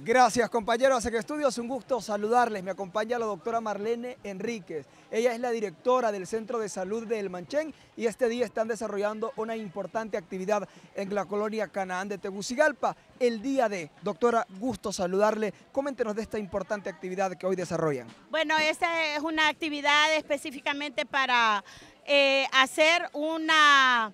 Gracias compañeros que Estudios, un gusto saludarles. Me acompaña la doctora Marlene Enríquez. Ella es la directora del Centro de Salud de El Manchén y este día están desarrollando una importante actividad en la colonia Canaán de Tegucigalpa, el día de. Doctora, gusto saludarle. Coméntenos de esta importante actividad que hoy desarrollan. Bueno, esta es una actividad específicamente para eh, hacer una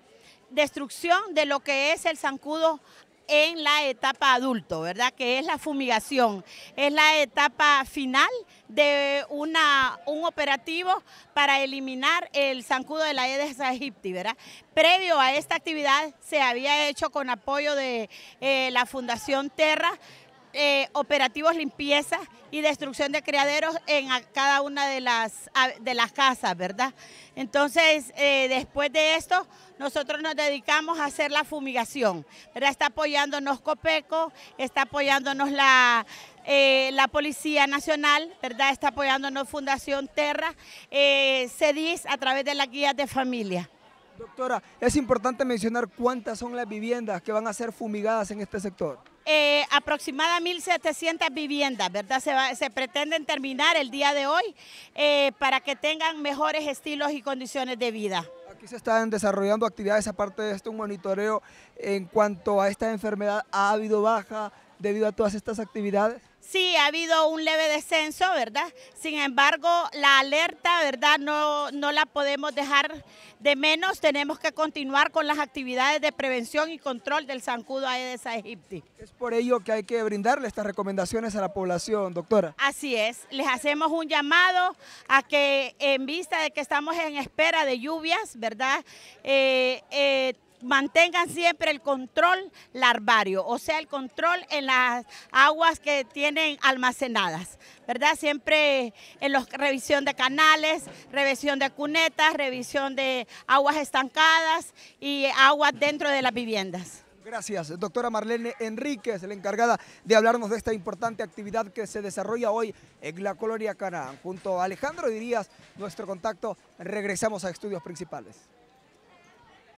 destrucción de lo que es el zancudo en la etapa adulto, ¿verdad? Que es la fumigación, es la etapa final de una, un operativo para eliminar el zancudo de la Aedes aegypti, ¿verdad? Previo a esta actividad se había hecho con apoyo de eh, la Fundación Terra, eh, operativos limpieza y destrucción de criaderos en cada una de las, de las casas, ¿verdad? Entonces, eh, después de esto, nosotros nos dedicamos a hacer la fumigación, ¿verdad? Está apoyándonos Copeco, está apoyándonos la, eh, la Policía Nacional, ¿verdad? Está apoyándonos Fundación Terra, CEDIS a través de las guías de familia. Doctora, es importante mencionar cuántas son las viviendas que van a ser fumigadas en este sector eh, aproximadamente 1.700 viviendas, ¿verdad? Se, va, pretenden terminar el día de hoy eh, para que tengan mejores estilos y condiciones de vida. Aquí se están desarrollando actividades aparte de esto, un monitoreo en cuanto a esta enfermedad. ¿Ha habido baja debido a todas estas actividades? Sí, ha habido un leve descenso, ¿verdad? Sin embargo, la alerta, ¿verdad? No, no la podemos dejar de menos. Tenemos que continuar con las actividades de prevención y control del zancudo Aedes aegypti. Es por ello que hay que brindarle estas recomendaciones a la población, doctora. Así es. Les hacemos un llamado a que en vista de que estamos en espera de lluvias, ¿verdad? ¿verdad? Eh, eh, mantengan siempre el control larvario, o sea, el control en las aguas que tienen almacenadas, ¿verdad? Siempre en los revisión de canales, revisión de cunetas, revisión de aguas estancadas y aguas dentro de las viviendas. Gracias, doctora Marlene Enríquez, la encargada de hablarnos de esta importante actividad que se desarrolla hoy en la colonia Canaán. Junto a Alejandro Dirías, nuestro contacto, regresamos a estudios principales.